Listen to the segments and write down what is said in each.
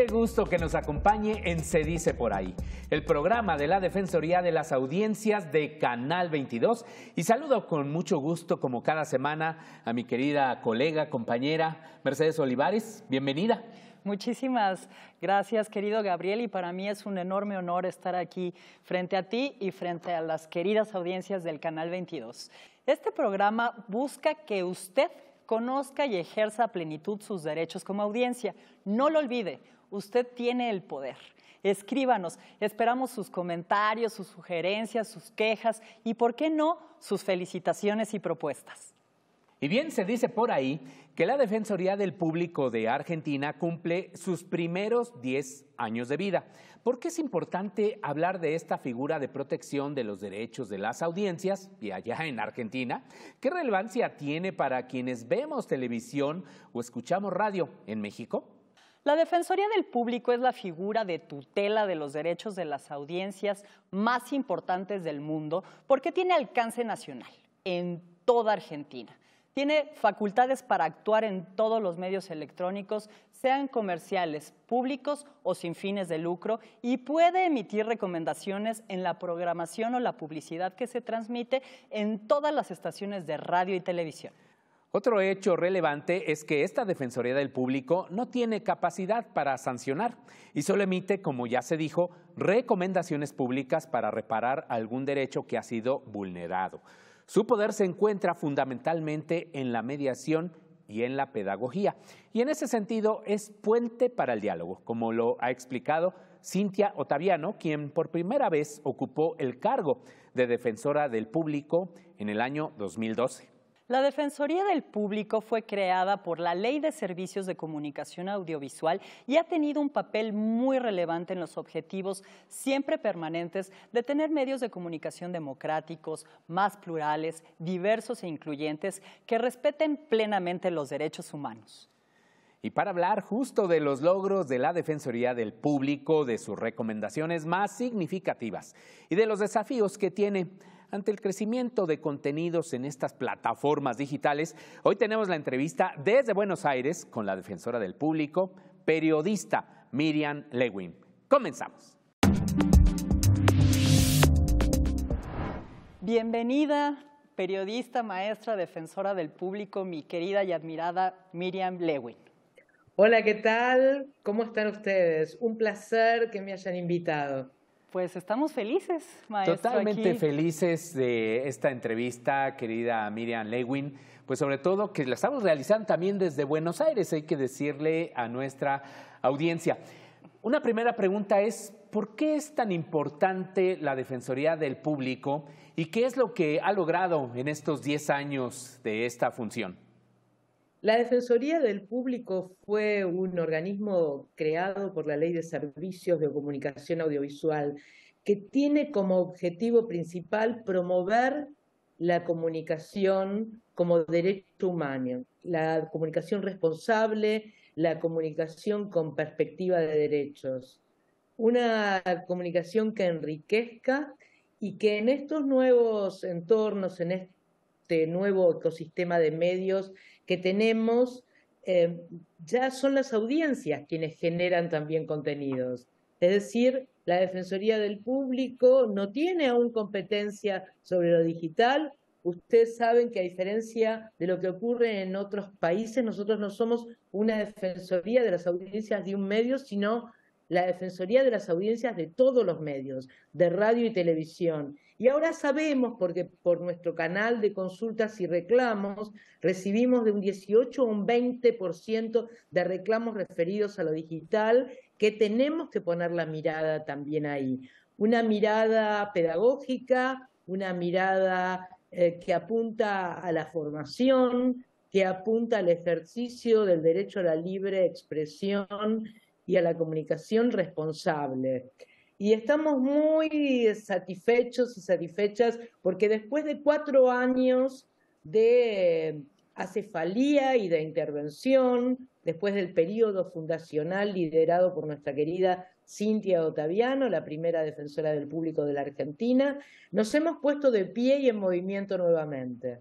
Qué gusto que nos acompañe en Se Dice Por Ahí, el programa de la Defensoría de las Audiencias de Canal 22. Y saludo con mucho gusto, como cada semana, a mi querida colega, compañera Mercedes Olivares. Bienvenida. Muchísimas gracias, querido Gabriel, y para mí es un enorme honor estar aquí frente a ti y frente a las queridas audiencias del Canal 22. Este programa busca que usted conozca y ejerza a plenitud sus derechos como audiencia. No lo olvide, Usted tiene el poder. Escríbanos, esperamos sus comentarios, sus sugerencias, sus quejas y, ¿por qué no?, sus felicitaciones y propuestas. Y bien, se dice por ahí que la Defensoría del Público de Argentina cumple sus primeros 10 años de vida. ¿Por qué es importante hablar de esta figura de protección de los derechos de las audiencias y allá en Argentina? ¿Qué relevancia tiene para quienes vemos televisión o escuchamos radio en México? La Defensoría del Público es la figura de tutela de los derechos de las audiencias más importantes del mundo porque tiene alcance nacional en toda Argentina. Tiene facultades para actuar en todos los medios electrónicos, sean comerciales, públicos o sin fines de lucro, y puede emitir recomendaciones en la programación o la publicidad que se transmite en todas las estaciones de radio y televisión. Otro hecho relevante es que esta Defensoría del Público no tiene capacidad para sancionar y solo emite, como ya se dijo, recomendaciones públicas para reparar algún derecho que ha sido vulnerado. Su poder se encuentra fundamentalmente en la mediación y en la pedagogía. Y en ese sentido es puente para el diálogo, como lo ha explicado Cintia Otaviano, quien por primera vez ocupó el cargo de defensora del público en el año 2012. La Defensoría del Público fue creada por la Ley de Servicios de Comunicación Audiovisual y ha tenido un papel muy relevante en los objetivos siempre permanentes de tener medios de comunicación democráticos, más plurales, diversos e incluyentes, que respeten plenamente los derechos humanos. Y para hablar justo de los logros de la Defensoría del Público, de sus recomendaciones más significativas y de los desafíos que tiene ante el crecimiento de contenidos en estas plataformas digitales, hoy tenemos la entrevista desde Buenos Aires con la Defensora del Público, periodista Miriam Lewin. Comenzamos. Bienvenida, periodista, maestra, defensora del público, mi querida y admirada Miriam Lewin. Hola, ¿qué tal? ¿Cómo están ustedes? Un placer que me hayan invitado. Pues estamos felices, maestro. Totalmente felices de esta entrevista, querida Miriam Lewin. Pues sobre todo que la estamos realizando también desde Buenos Aires, hay que decirle a nuestra audiencia. Una primera pregunta es, ¿por qué es tan importante la Defensoría del Público y qué es lo que ha logrado en estos 10 años de esta función? La Defensoría del Público fue un organismo creado por la Ley de Servicios de Comunicación Audiovisual que tiene como objetivo principal promover la comunicación como derecho humano, la comunicación responsable, la comunicación con perspectiva de derechos, una comunicación que enriquezca y que en estos nuevos entornos, en, este nuevo ecosistema de medios que tenemos, eh, ya son las audiencias quienes generan también contenidos. Es decir, la Defensoría del Público no tiene aún competencia sobre lo digital. Ustedes saben que a diferencia de lo que ocurre en otros países, nosotros no somos una defensoría de las audiencias de un medio, sino la defensoría de las audiencias de todos los medios, de radio y televisión. Y ahora sabemos, porque por nuestro canal de consultas y reclamos, recibimos de un 18 a un 20% de reclamos referidos a lo digital, que tenemos que poner la mirada también ahí. Una mirada pedagógica, una mirada eh, que apunta a la formación, que apunta al ejercicio del derecho a la libre expresión y a la comunicación responsable y estamos muy satisfechos y satisfechas porque después de cuatro años de eh, acefalía y de intervención, después del periodo fundacional liderado por nuestra querida Cintia Otaviano, la primera defensora del público de la Argentina, nos hemos puesto de pie y en movimiento nuevamente.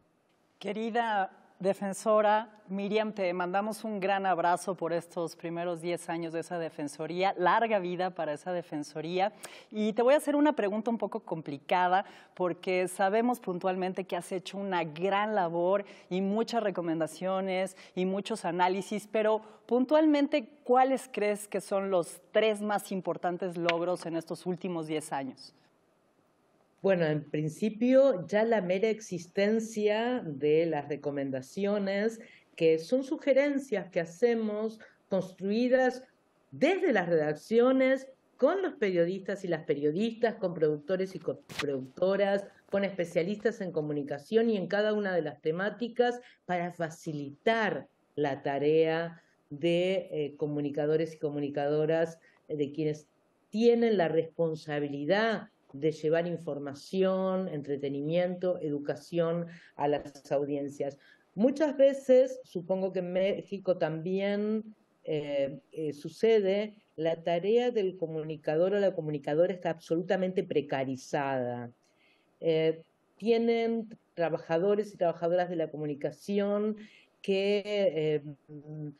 Querida defensora Miriam, te mandamos un gran abrazo por estos primeros 10 años de esa defensoría, larga vida para esa defensoría. Y te voy a hacer una pregunta un poco complicada porque sabemos puntualmente que has hecho una gran labor y muchas recomendaciones y muchos análisis, pero puntualmente, ¿cuáles crees que son los tres más importantes logros en estos últimos 10 años? Bueno, en principio ya la mera existencia de las recomendaciones, que son sugerencias que hacemos construidas desde las redacciones, con los periodistas y las periodistas, con productores y coproductoras, productoras, con especialistas en comunicación y en cada una de las temáticas para facilitar la tarea de eh, comunicadores y comunicadoras, eh, de quienes tienen la responsabilidad de llevar información, entretenimiento, educación a las audiencias. Muchas veces, supongo que en México también eh, eh, sucede, la tarea del comunicador o la comunicadora está absolutamente precarizada. Eh, tienen trabajadores y trabajadoras de la comunicación que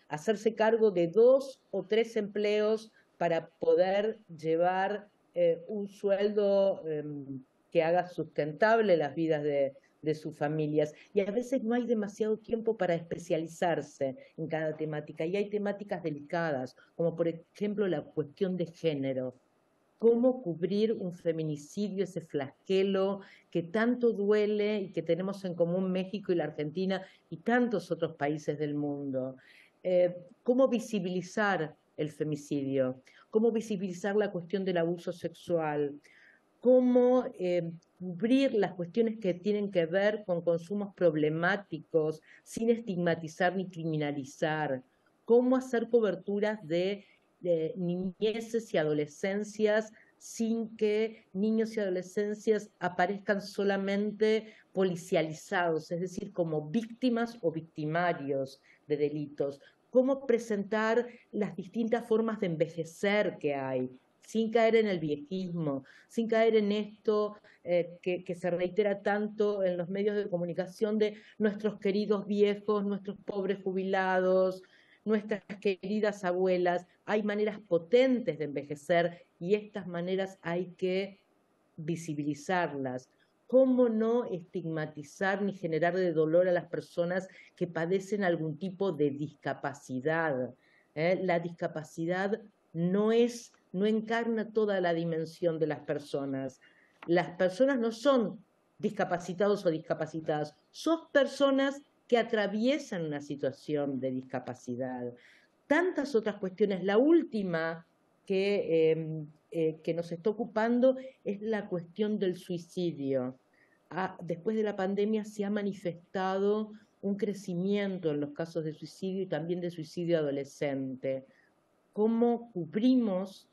hacerse cargo de dos o tres empleos para poder llevar eh, un sueldo em, que haga sustentable las vidas de, sus familias. Y a veces no hay demasiado tiempo para especializarse en cada temática. Y hay temáticas delicadas, como por ejemplo la cuestión de género. ¿Cómo cubrir un feminicidio, ese flasquelo que tanto duele y que tenemos en común México y la Argentina y tantos otros países del mundo? Eh, ¿Cómo visibilizar el feminicidio? cómo visibilizar la cuestión del abuso sexual, cómo eh, cubrir las cuestiones que tienen que ver con consumos problemáticos sin estigmatizar ni criminalizar, cómo hacer coberturas de, de niñeces y adolescencias sin que niños y adolescencias aparezcan solamente policializados, es decir, como víctimas o victimarios de delitos, cómo presentar las distintas formas de envejecer que hay, sin caer en el viejismo, sin caer en esto eh, que, se reitera tanto en los medios de comunicación de nuestros queridos viejos, nuestros pobres jubilados, nuestras queridas abuelas. Hay maneras potentes de envejecer y estas maneras hay que visibilizarlas, ¿Cómo no estigmatizar ni generar de dolor a las personas que padecen algún tipo de discapacidad? ¿Eh? La discapacidad no es, no encarna toda la dimensión de las personas. Las personas no son discapacitados o discapacitadas, son personas que atraviesan una situación de discapacidad. Tantas otras cuestiones. La última que em, eh, que nos está ocupando es la cuestión del suicidio. Ah, después de la pandemia se ha manifestado un crecimiento en los casos de suicidio y también de suicidio adolescente. ¿Cómo cubrimos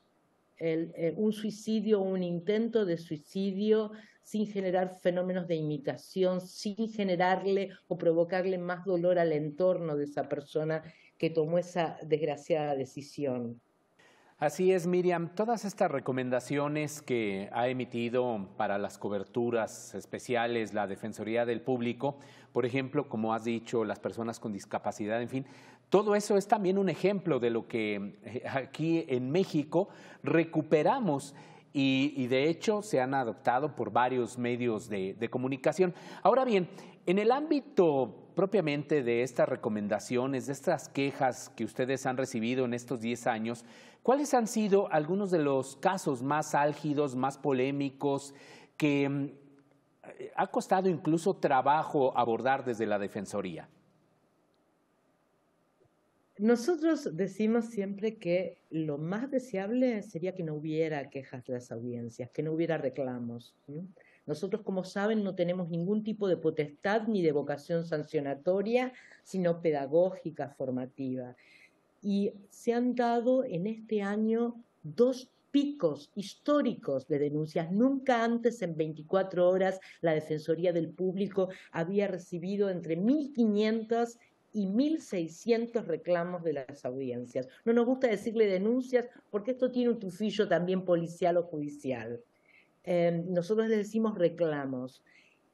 eh, un suicidio o un intento de suicidio sin generar fenómenos de imitación, sin generarle o provocarle más dolor al entorno de esa persona que tomó esa desgraciada decisión? Así es, Miriam. Todas estas recomendaciones que ha emitido para las coberturas especiales la Defensoría del Público, por ejemplo, como has dicho, las personas con discapacidad, en fin, todo eso es también un ejemplo de lo que eh, aquí en México recuperamos. Y, de hecho se han adoptado por varios medios de comunicación. Ahora bien, en el ámbito propiamente de estas recomendaciones, de estas quejas que ustedes han recibido en estos 10 años, ¿cuáles han sido algunos de los casos más álgidos, más polémicos, que mm, ha costado incluso trabajo abordar desde la Defensoría? Nosotros decimos siempre que lo más deseable sería que no hubiera quejas de las audiencias, que no hubiera reclamos. Nosotros, como saben, no tenemos ningún tipo de potestad ni de vocación sancionatoria, sino pedagógica, formativa. Y se han dado en este año dos picos históricos de denuncias. Nunca antes en 24 horas la Defensoría del Público había recibido entre 1.500 y 1.600 reclamos de las audiencias. No nos gusta decirle denuncias porque esto tiene un tufillo también policial o judicial. Em, nosotros le decimos reclamos,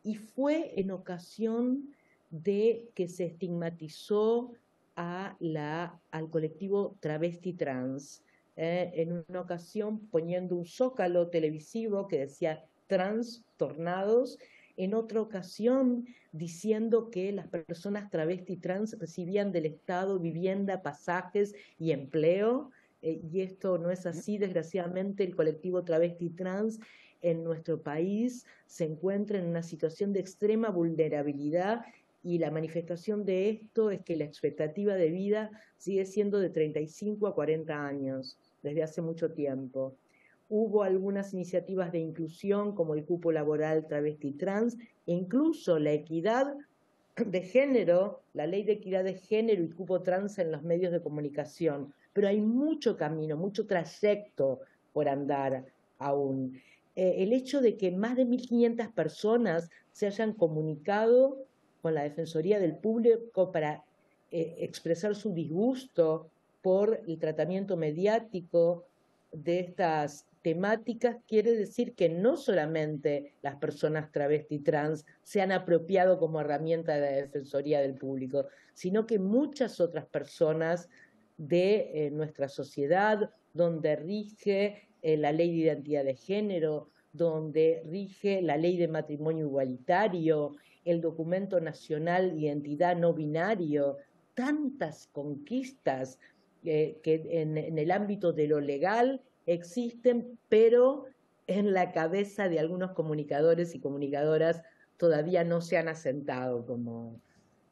y fue en ocasión de que se estigmatizó al colectivo travesti trans, eh, en una ocasión poniendo un zócalo televisivo que decía trans tornados, en otra ocasión diciendo que las personas travesti trans recibían del Estado vivienda, pasajes y empleo, eh, y esto no es así, desgraciadamente el colectivo travesti trans en nuestro país se encuentra en una situación de extrema vulnerabilidad y la manifestación de esto es que la expectativa de vida sigue siendo de 35 a 40 años desde hace mucho tiempo. Hubo algunas iniciativas de inclusión como el cupo laboral travesti trans e incluso la equidad de género, la ley de equidad de género y cupo trans en los medios de comunicación, pero hay mucho camino, mucho trayecto por andar aún. Eh, el hecho de que más de 1.500 personas se hayan comunicado con la Defensoría del Público para eh, expresar su disgusto por el tratamiento mediático de estas temáticas, quiere decir que no solamente las personas travesti trans se han apropiado como herramienta de la Defensoría del Público, sino que muchas otras personas de eh, nuestra sociedad donde rige eh, la ley de identidad de género, donde rige la ley de matrimonio igualitario, el documento nacional de identidad no binario, tantas conquistas eh, que en, en el ámbito de lo legal existen, pero en la cabeza de algunos comunicadores y comunicadoras todavía no se han asentado como,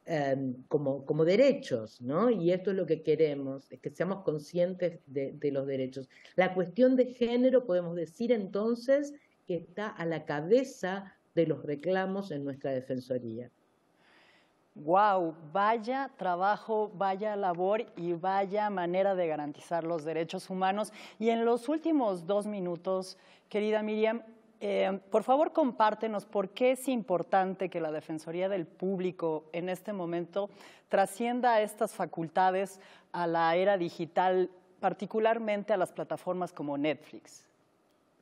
Em, como, derechos, ¿no? Y esto es lo que queremos, es que seamos conscientes de, los derechos. La cuestión de género, podemos decir entonces, que está a la cabeza de los reclamos en nuestra defensoría. Wow, vaya trabajo, vaya labor y vaya manera de garantizar los derechos humanos. Y en los últimos dos minutos, querida Miriam, eh, por favor, compártenos por qué es importante que la Defensoría del Público en este momento trascienda estas facultades a la era digital, particularmente a las plataformas como Netflix.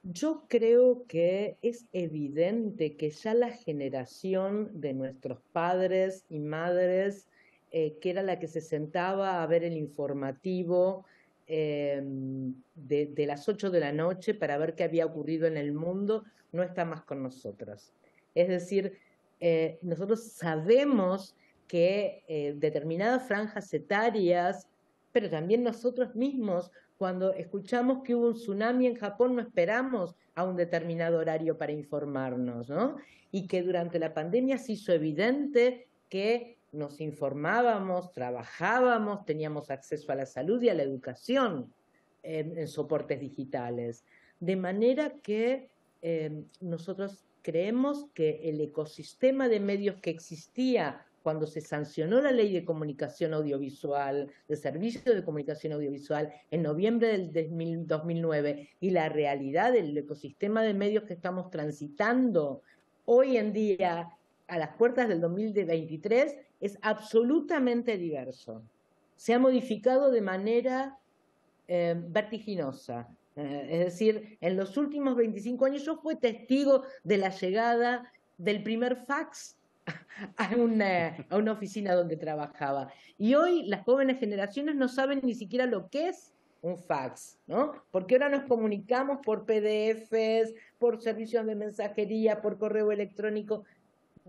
Yo creo que es evidente que ya la generación de nuestros padres y madres, eh, que era la que se sentaba a ver el informativo, Em, de, las 8 de la noche para ver qué había ocurrido en el mundo, no está más con nosotros. Es decir, eh, nosotros sabemos que eh, determinadas franjas etarias, pero también nosotros mismos, cuando escuchamos que hubo un tsunami en Japón, no esperamos a un determinado horario para informarnos, ¿no? Y que durante la pandemia se hizo evidente que nos informábamos, trabajábamos, teníamos acceso a la salud y a la educación en, soportes digitales. De manera que em, nosotros creemos que el ecosistema de medios que existía cuando se sancionó la ley de comunicación audiovisual, de servicios de comunicación audiovisual, en noviembre del 2009, y la realidad del ecosistema de medios que estamos transitando hoy en día a las puertas del 2023, es absolutamente diverso. Se ha modificado de manera eh, vertiginosa. Eh, es decir, en los últimos 25 años yo fui testigo de la llegada del primer fax a una, a una oficina donde trabajaba. Y hoy las jóvenes generaciones no saben ni siquiera lo que es un fax, ¿no? Porque ahora nos comunicamos por PDFs, por servicios de mensajería, por correo electrónico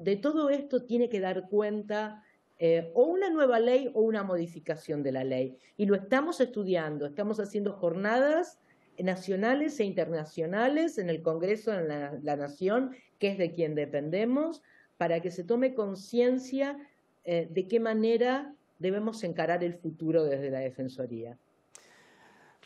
de todo esto tiene que dar cuenta eh, o una nueva ley o una modificación de la ley. Y lo estamos estudiando, estamos haciendo jornadas nacionales e internacionales en el Congreso, en la, Nación, que es de quien dependemos, para que se tome conciencia eh, de qué manera debemos encarar el futuro desde la Defensoría.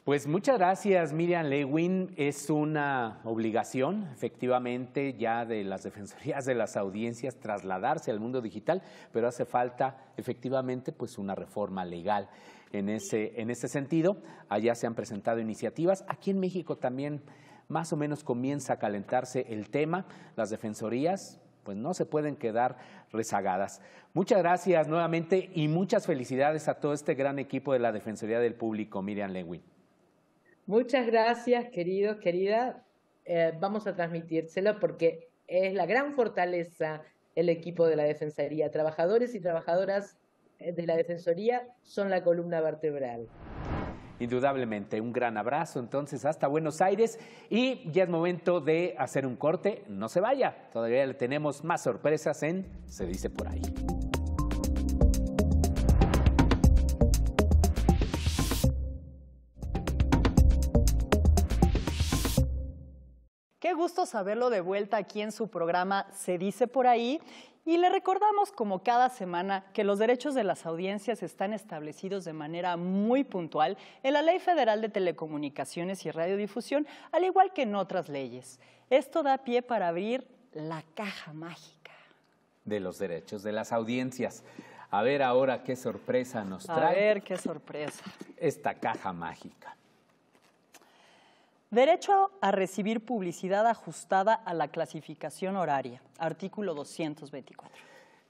Pues muchas gracias, Miriam Lewin. Es una obligación, efectivamente, ya de las defensorías de las audiencias trasladarse al mundo digital, pero hace falta, efectivamente, pues una reforma legal en ese, en ese sentido. Allá se han presentado iniciativas. Aquí en México también más o menos comienza a calentarse el tema. Las defensorías pues no se pueden quedar rezagadas. Muchas gracias nuevamente y muchas felicidades a todo este gran equipo de la Defensoría del Público, Miriam Lewin. Muchas gracias, queridos, querida. Eh, vamos a transmitírselo porque es la gran fortaleza el equipo de la Defensoría. Trabajadores y trabajadoras eh, de la Defensoría son la columna vertebral. Indudablemente, un gran abrazo entonces hasta Buenos Aires y ya es momento de hacer un corte, no se vaya, todavía le tenemos más sorpresas en Se dice por ahí. gusto saberlo de vuelta aquí en su programa Se dice por ahí. Y le recordamos, como cada semana, que los derechos de las audiencias están establecidos de manera muy puntual en la Ley Federal de Telecomunicaciones y Radiodifusión, al igual que en otras leyes. Esto da pie para abrir la caja mágica. De los derechos de las audiencias. A ver ahora qué sorpresa nos trae. A ver qué sorpresa. Esta caja mágica. Derecho a recibir publicidad ajustada a la clasificación horaria, artículo 224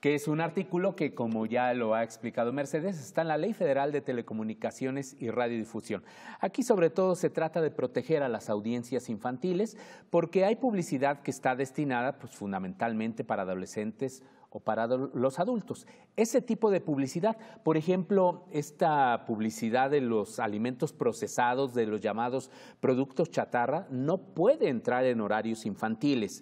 que es un artículo que, como ya lo ha explicado Mercedes, está en la Ley Federal de Telecomunicaciones y Radiodifusión. Aquí sobre todo se trata de proteger a las audiencias infantiles porque hay publicidad que está destinada pues, fundamentalmente para adolescentes o para los adultos. Ese tipo de publicidad, por ejemplo, esta publicidad de los alimentos procesados, de los llamados productos chatarra, no puede entrar en horarios infantiles.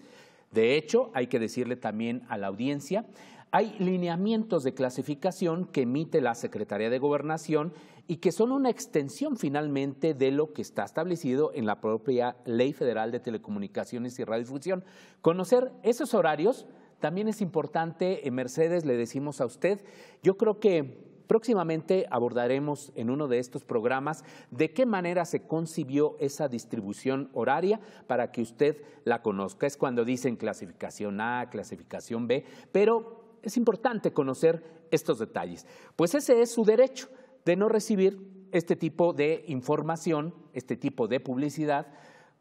De hecho, hay que decirle también a la audiencia, hay lineamientos de clasificación que emite la Secretaría de Gobernación y que son una extensión finalmente de lo que está establecido en la propia Ley Federal de Telecomunicaciones y Radiodifusión. Conocer esos horarios también es importante, eh, Mercedes, le decimos a usted, yo creo que Próximamente abordaremos en uno de estos programas de qué manera se concibió esa distribución horaria para que usted la conozca. Es cuando dicen clasificación A, clasificación B, pero es importante conocer estos detalles. Pues ese es su derecho de no recibir este tipo de información, este tipo de publicidad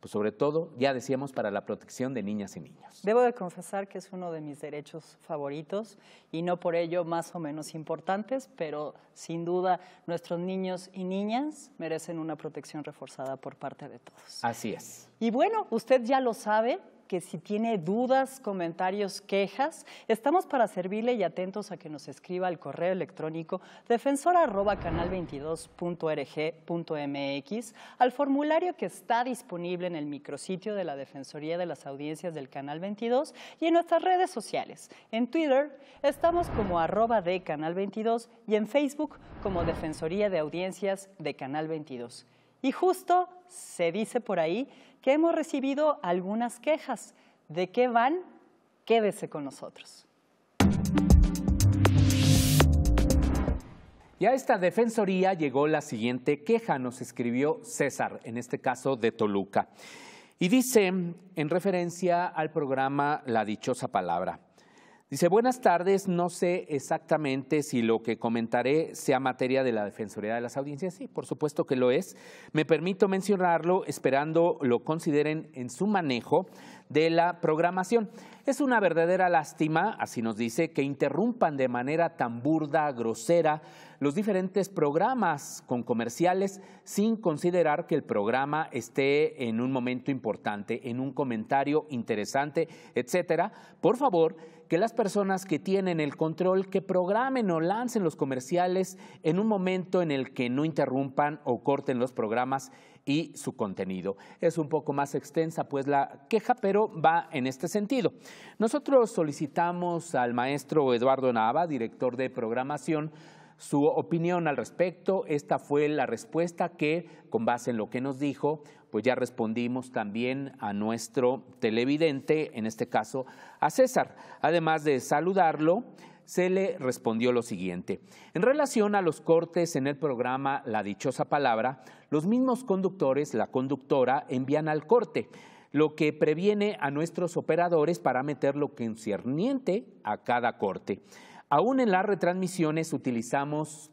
pues sobre todo, ya decíamos, para la protección de niñas y niños. Debo de confesar que es uno de mis derechos favoritos y no por ello más o menos importantes, pero sin duda nuestros niños y niñas merecen una protección reforzada por parte de todos. Así es. Y bueno, usted ya lo sabe, que si tiene dudas, comentarios, quejas, estamos para servirle y atentos a que nos escriba al correo electrónico defensorcanal 22orgmx al formulario que está disponible en el micrositio de la Defensoría de las Audiencias del Canal 22 y en nuestras redes sociales. En Twitter estamos como arroba de Canal 22 y en Facebook como Defensoría de Audiencias de Canal 22. Y justo se dice por ahí que hemos recibido algunas quejas. ¿De qué van? Quédese con nosotros. Y a esta defensoría llegó la siguiente queja, nos escribió César, en este caso de Toluca. Y dice, en referencia al programa La Dichosa Palabra, Dice, buenas tardes, no sé exactamente si lo que comentaré sea materia de la Defensoría de las Audiencias. Sí, por supuesto que lo es. Me permito mencionarlo esperando lo consideren en su manejo de la programación. Es una verdadera lástima, así nos dice, que interrumpan de manera tan burda, grosera, los diferentes programas con comerciales sin considerar que el programa esté en un momento importante, en un comentario interesante, etcétera. Por favor, que las personas que tienen el control que programen o lancen los comerciales en un momento en el que no interrumpan o corten los programas y su contenido. Es un poco más extensa pues la queja, pero va en este sentido. Nosotros solicitamos al maestro Eduardo Nava, director de programación, su opinión al respecto. Esta fue la respuesta que, con base en lo que nos dijo, pues ya respondimos también a nuestro televidente, en este caso a César. Además de saludarlo, se le respondió lo siguiente. En relación a los cortes en el programa La Dichosa Palabra, los mismos conductores, la conductora, envían al corte, lo que previene a nuestros operadores para meter lo concerniente a cada corte. Aún en las retransmisiones utilizamos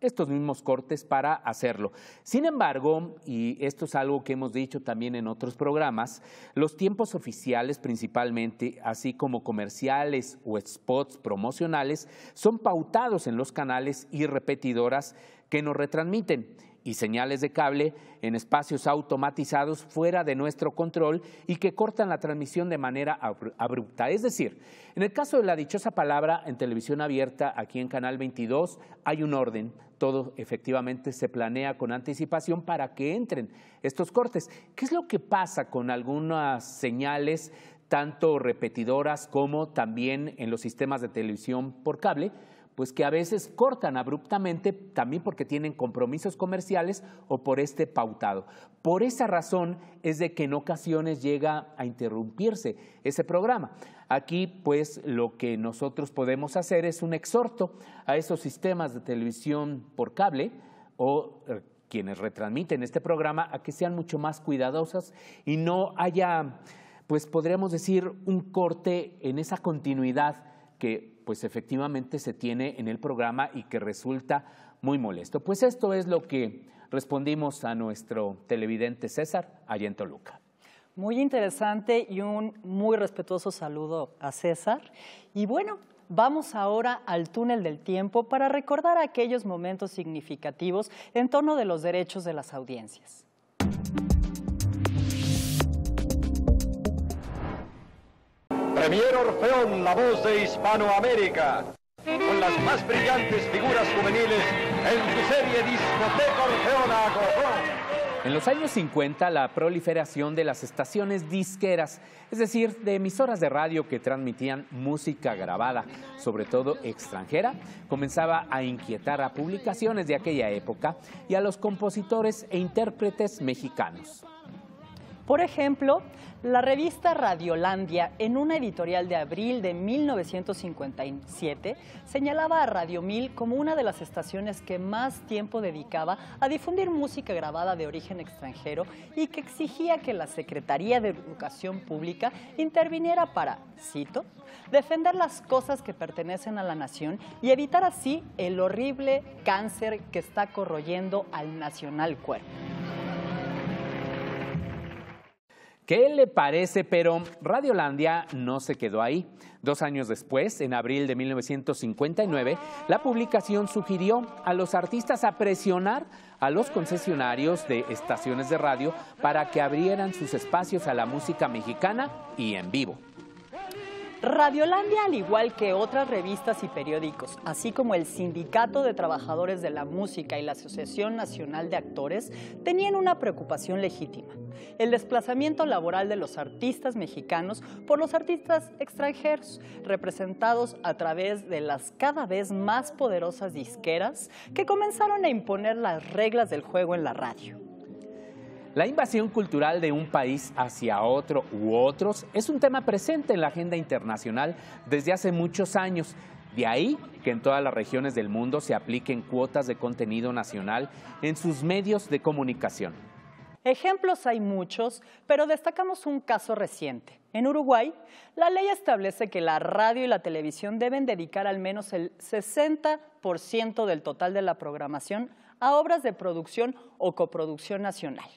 estos mismos cortes para hacerlo. Sin embargo, y esto es algo que hemos dicho también en otros programas, los tiempos oficiales principalmente, así como comerciales o spots promocionales, son pautados en los canales y repetidoras que nos retransmiten y señales de cable en espacios automatizados fuera de nuestro control y que cortan la transmisión de manera abrupta. Es decir, en el caso de la dichosa palabra en televisión abierta aquí en Canal 22 hay un orden. Todo efectivamente se planea con anticipación para que entren estos cortes. ¿Qué es lo que pasa con algunas señales, tanto repetidoras como también en los sistemas de televisión por cable? pues que a veces cortan abruptamente también porque tienen compromisos comerciales o por este pautado. Por esa razón es de que en ocasiones llega a interrumpirse ese programa. Aquí pues lo que nosotros podemos hacer es un exhorto a esos sistemas de televisión por cable o eh, quienes retransmiten este programa a que sean mucho más cuidadosas y no haya pues podríamos decir un corte en esa continuidad que pues efectivamente se tiene en el programa y que resulta muy molesto. Pues esto es lo que respondimos a nuestro televidente César allá en Toluca. Muy interesante y un muy respetuoso saludo a César. Y bueno, vamos ahora al túnel del tiempo para recordar aquellos momentos significativos en torno de los derechos de las audiencias. Premier Orfeón, la voz de Hispanoamérica, con las más brillantes figuras juveniles en su serie Discoteca Orfeona En los años 50, la proliferación de las estaciones disqueras, es decir, de emisoras de radio que transmitían música grabada, sobre todo extranjera, comenzaba a inquietar a publicaciones de aquella época y a los compositores e intérpretes mexicanos. Por ejemplo, la revista Radiolandia, en una editorial de abril de 1957, señalaba a Radio 1000 como una de las estaciones que más tiempo dedicaba a difundir música grabada de origen extranjero y que exigía que la Secretaría de Educación Pública interviniera para, cito, defender las cosas que pertenecen a la nación y evitar así el horrible cáncer que está corroyendo al nacional cuerpo. ¿Qué le parece? Pero Radiolandia no se quedó ahí. Dos años después, en abril de 1959, la publicación sugirió a los artistas a presionar a los concesionarios de estaciones de radio para que abrieran sus espacios a la música mexicana y en vivo. Radiolandia, al igual que otras revistas y periódicos, así como el Sindicato de Trabajadores de la Música y la Asociación Nacional de Actores, tenían una preocupación legítima, el desplazamiento laboral de los artistas mexicanos por los artistas extranjeros, representados a través de las cada vez más poderosas disqueras que comenzaron a imponer las reglas del juego en la radio. La invasión cultural de un país hacia otro u otros es un tema presente en la agenda internacional desde hace muchos años. De ahí que en todas las regiones del mundo se apliquen cuotas de contenido nacional en sus medios de comunicación. Ejemplos hay muchos, pero destacamos un caso reciente. En Uruguay, la ley establece que la radio y la televisión deben dedicar al menos el 60% del total de la programación a obras de producción o coproducción nacional.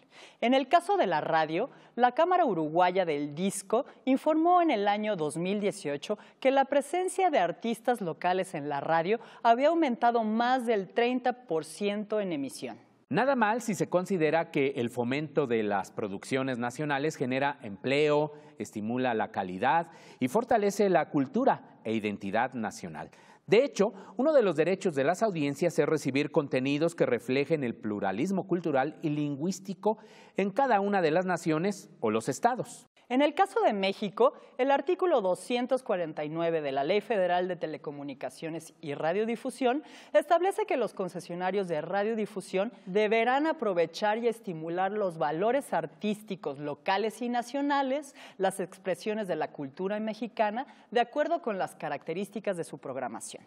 En el caso de la radio, la Cámara Uruguaya del Disco informó en el año 2018 que la presencia de artistas locales en la radio había aumentado más del 30% en emisión. Nada mal si se considera que el fomento de las producciones nacionales genera empleo, estimula la calidad y fortalece la cultura e identidad nacional. De hecho, uno de los derechos de las audiencias es recibir contenidos que reflejen el pluralismo cultural y lingüístico en cada una de las naciones o los estados. En el caso de México, el artículo 249 de la Ley Federal de Telecomunicaciones y Radiodifusión establece que los concesionarios de radiodifusión deberán aprovechar y estimular los valores artísticos locales y nacionales, las expresiones de la cultura mexicana, de acuerdo con las características de su programación.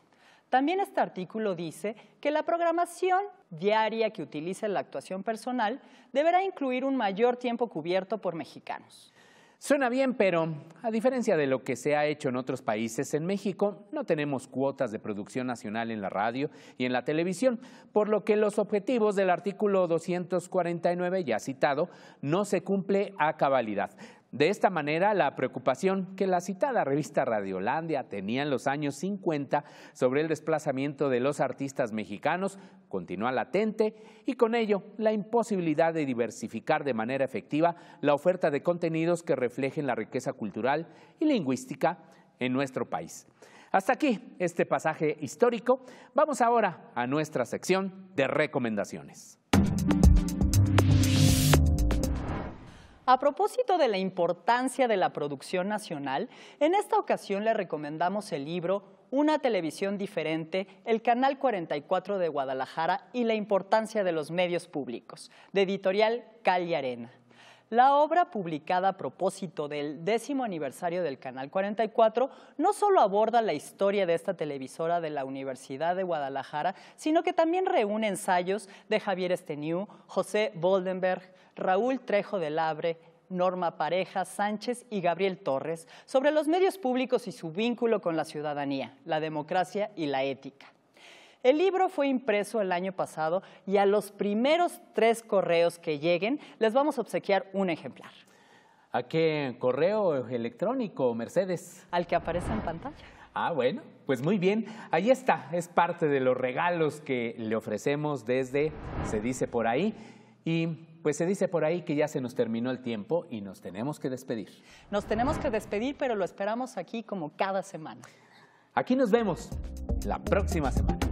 También este artículo dice que la programación diaria que utilice la actuación personal deberá incluir un mayor tiempo cubierto por mexicanos. Suena bien, pero a diferencia de lo que se ha hecho en otros países, en México no tenemos cuotas de producción nacional en la radio y en la televisión, por lo que los objetivos del artículo 249 ya citado no se cumple a cabalidad. De esta manera, la preocupación que la citada revista Radiolandia tenía en los años 50 sobre el desplazamiento de los artistas mexicanos continúa latente y con ello la imposibilidad de diversificar de manera efectiva la oferta de contenidos que reflejen la riqueza cultural y lingüística en nuestro país. Hasta aquí este pasaje histórico. Vamos ahora a nuestra sección de recomendaciones. A propósito de la importancia de la producción nacional, en esta ocasión le recomendamos el libro Una televisión diferente, el Canal 44 de Guadalajara y la importancia de los medios públicos, de editorial Calle Arena. La obra publicada a propósito del décimo aniversario del Canal 44 no solo aborda la historia de esta televisora de la Universidad de Guadalajara, sino que también reúne ensayos de Javier Esteniu, José Boldenberg, Raúl Trejo del Abre, Norma Pareja, Sánchez y Gabriel Torres sobre los medios públicos y su vínculo con la ciudadanía, la democracia y la ética. El libro fue impreso el año pasado y a los primeros tres correos que lleguen les vamos a obsequiar un ejemplar. ¿A qué correo electrónico, Mercedes? Al que aparece en pantalla. Ah, bueno, pues muy bien. Ahí está, es parte de los regalos que le ofrecemos desde Se dice por ahí. Y pues se dice por ahí que ya se nos terminó el tiempo y nos tenemos que despedir. Nos tenemos que despedir, pero lo esperamos aquí como cada semana. Aquí nos vemos la próxima semana.